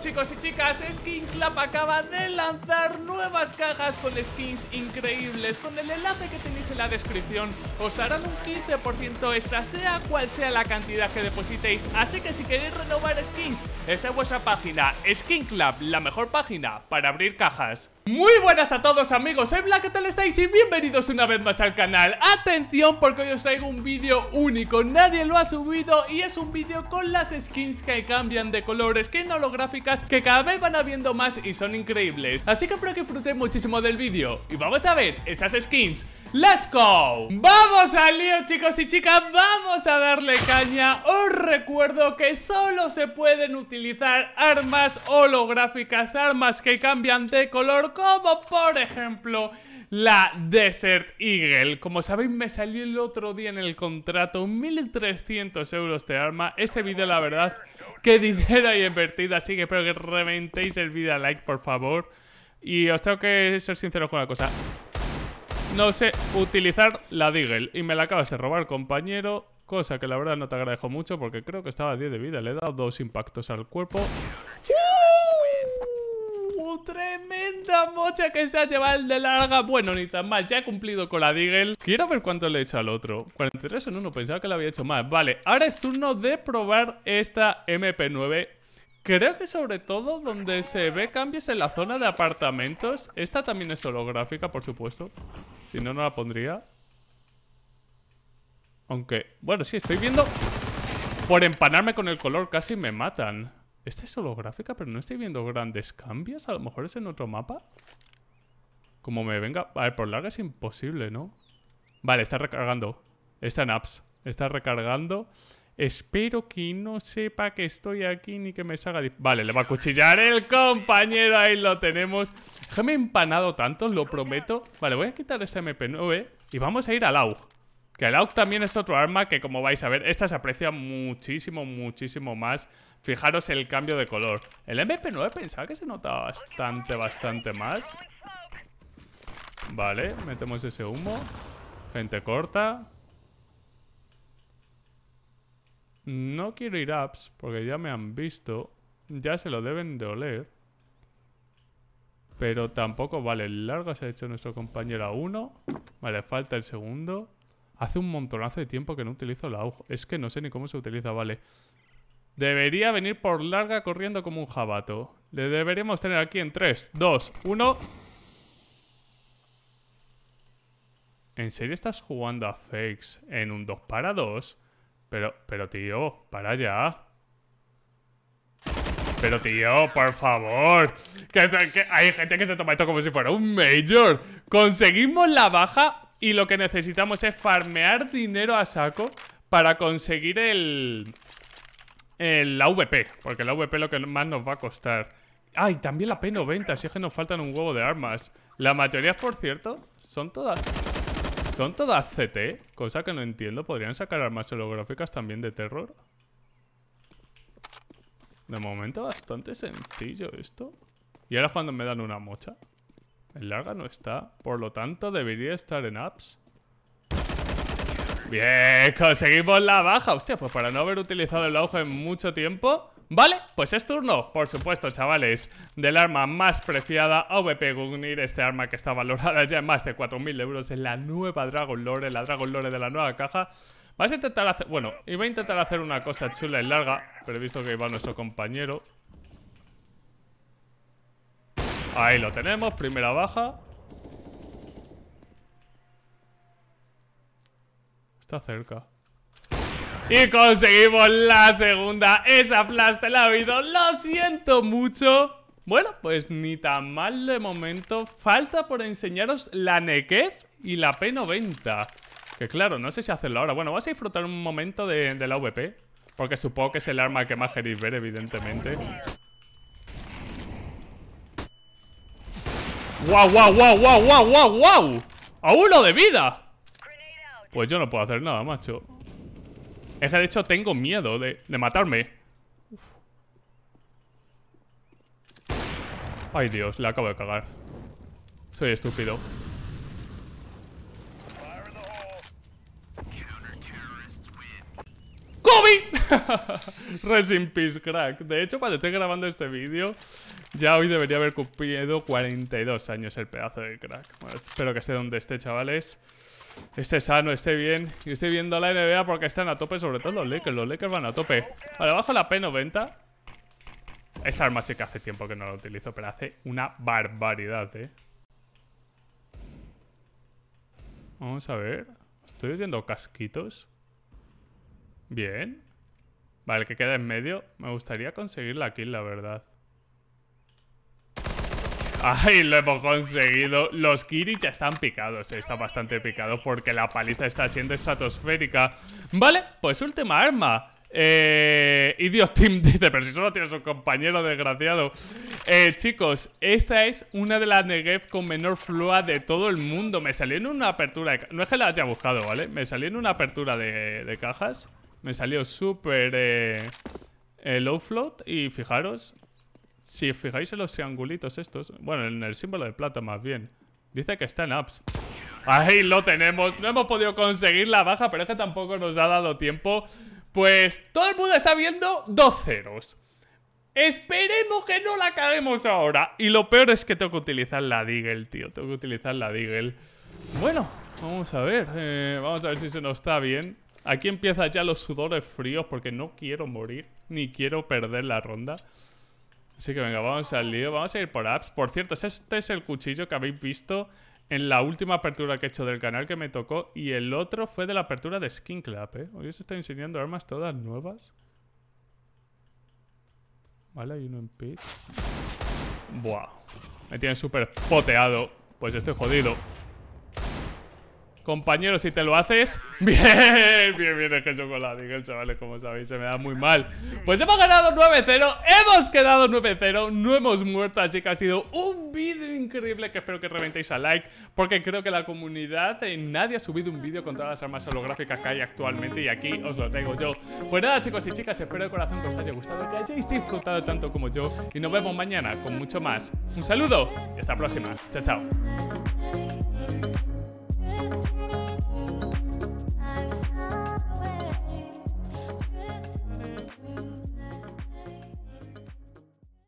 chicos y chicas, Skin Club acaba de lanzar nuevas cajas con skins increíbles. Con el enlace que tenéis en la descripción os darán un 15% extra, sea cual sea la cantidad que depositéis. Así que si queréis renovar skins, esta es vuestra página, Skin Club, la mejor página para abrir cajas. Muy buenas a todos amigos, soy Black, ¿qué estáis? Y bienvenidos una vez más al canal Atención porque hoy os traigo un vídeo único, nadie lo ha subido y es un vídeo con las skins que cambian de colores, que holográficas, que cada vez van habiendo más y son increíbles Así que espero que disfrutéis muchísimo del vídeo y vamos a ver esas skins ¡Let's go! ¡Vamos al lío chicos y chicas! ¡Vamos a darle caña! Os recuerdo que solo se pueden utilizar armas holográficas, armas que cambian de color como por ejemplo la Desert Eagle. Como sabéis, me salió el otro día en el contrato 1.300 euros de arma. Este vídeo, la verdad, qué dinero hay invertido, así que espero que reventéis el vídeo a like, por favor. Y os tengo que ser sincero con una cosa. No sé utilizar la Deagle y me la acabas de robar, compañero. Cosa que la verdad no te agradezco mucho porque creo que estaba a 10 de vida. Le he dado dos impactos al cuerpo. ¡Tremenda mocha que se ha llevado el de larga! Bueno, ni tan mal, ya he cumplido con la Deagle Quiero ver cuánto le he hecho al otro 43 en uno, pensaba que le había hecho más Vale, ahora es turno de probar esta MP9 Creo que sobre todo donde se ve cambios en la zona de apartamentos Esta también es holográfica, por supuesto Si no, no la pondría Aunque, bueno, sí, estoy viendo Por empanarme con el color casi me matan esta es holográfica, pero no estoy viendo grandes cambios. A lo mejor es en otro mapa. Como me venga... A ver, por larga es imposible, ¿no? Vale, está recargando. Está en apps. Está recargando. Espero que no sepa que estoy aquí ni que me salga... Vale, le va a cuchillar el compañero. Ahí lo tenemos. Me he empanado tanto, lo prometo. Vale, voy a quitar este MP9 y vamos a ir al auge. Que el AUG también es otro arma que, como vais a ver, esta se aprecia muchísimo, muchísimo más. Fijaros el cambio de color. El MP9 pensaba que se notaba bastante, bastante más. Vale, metemos ese humo. Gente corta. No quiero ir ups, porque ya me han visto. Ya se lo deben de oler. Pero tampoco, vale, el largo se ha hecho nuestro compañero a uno. Vale, falta el segundo. Hace un montonazo de tiempo que no utilizo la UG. Es que no sé ni cómo se utiliza, vale. Debería venir por larga corriendo como un jabato. Le deberíamos tener aquí en 3, 2, 1... ¿En serio estás jugando a fakes en un 2 para 2? Pero, pero tío, para ya. Pero tío, por favor. hay gente que se toma esto como si fuera un major. Conseguimos la baja y lo que necesitamos es farmear dinero a saco para conseguir el... el la VP, porque la VP lo que más nos va a costar. Ah, también la P90, si es que nos faltan un huevo de armas. La mayoría, por cierto, son todas... Son todas CT, cosa que no entiendo. ¿Podrían sacar armas holográficas también de terror? De momento bastante sencillo esto. Y ahora cuando me dan una mocha. El larga no está. Por lo tanto, debería estar en apps. Bien, conseguimos la baja. Hostia, pues para no haber utilizado el auge en mucho tiempo... Vale, pues es turno, por supuesto, chavales, del arma más preciada, AVP Gugnir, este arma que está valorada ya en más de 4.000 euros en la nueva Dragon Lore, la Dragon Lore de la nueva caja. Vas a intentar hacer, bueno, iba a intentar hacer una cosa chula en larga, pero he visto que iba nuestro compañero, Ahí lo tenemos, primera baja Está cerca Y conseguimos la segunda Esa flash te la ha habido Lo siento mucho Bueno, pues ni tan mal de momento Falta por enseñaros la Nekev y la P90 Que claro, no sé si hacerlo ahora Bueno, vas a disfrutar un momento de, de la VP Porque supongo que es el arma que más queréis ver, evidentemente ¡Wow, wow, wow, wow, wow, wow, wow! ¡A uno de vida! Pues yo no puedo hacer nada, macho. Es que de hecho tengo miedo de, de matarme. Ay, Dios, le acabo de cagar. Soy estúpido. Covid, resin, peace, crack. De hecho, cuando estoy grabando este vídeo, ya hoy debería haber cumplido 42 años el pedazo de crack. Bueno, espero que esté donde esté, chavales. Esté sano, esté bien. Y estoy viendo la NBA porque están a tope, sobre todo los Lakers. Los Lakers van a tope. Vale, bajo la P90. Esta arma sí que hace tiempo que no la utilizo, pero hace una barbaridad, eh. Vamos a ver. Estoy oyendo casquitos. Bien. Vale, que queda en medio. Me gustaría conseguir la kill, la verdad. ¡Ay! Lo hemos conseguido. Los Kiri ya están picados. Eh, está bastante picado porque la paliza está siendo estratosférica. Vale, pues última arma. Eh, Idiot Team dice, pero si solo tienes un compañero desgraciado. Eh, chicos, esta es una de las Negev con menor flua de todo el mundo. Me salió en una apertura de... No es que la haya buscado, ¿vale? Me salió en una apertura de cajas. Me salió súper eh, low float y fijaros, si fijáis en los triangulitos estos, bueno, en el símbolo de plata más bien, dice que está en apps. Ahí lo tenemos, no hemos podido conseguir la baja, pero es que tampoco nos ha dado tiempo. Pues todo el mundo está viendo dos ceros. Esperemos que no la caguemos ahora. Y lo peor es que tengo que utilizar la Deagle, tío. Tengo que utilizar la Deagle. Bueno, vamos a ver. Eh, vamos a ver si se nos está bien. Aquí empiezan ya los sudores fríos porque no quiero morir ni quiero perder la ronda. Así que venga, vamos al lío. Vamos a ir por apps. Por cierto, este es el cuchillo que habéis visto en la última apertura que he hecho del canal que me tocó. Y el otro fue de la apertura de Skin Clap, ¿eh? Hoy os estoy enseñando armas todas nuevas. Vale, hay uno en pit. Buah. Me tiene súper poteado. Pues estoy jodido. Compañero, si te lo haces Bien, bien, bien, es que chocolate el chavales, como sabéis, se me da muy mal Pues hemos ganado 9-0 Hemos quedado 9-0, no hemos muerto Así que ha sido un vídeo increíble Que espero que reventéis a like, porque creo que la comunidad eh, Nadie ha subido un vídeo Con todas las armas holográficas que hay actualmente Y aquí os lo tengo yo Pues nada, chicos y chicas, espero de corazón que os haya gustado Que hayáis disfrutado tanto como yo Y nos vemos mañana con mucho más Un saludo y hasta la próxima, chao, chao